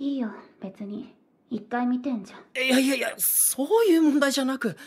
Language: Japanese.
いいよ別に一回見てんじゃんいやいやいやそういう問題じゃなく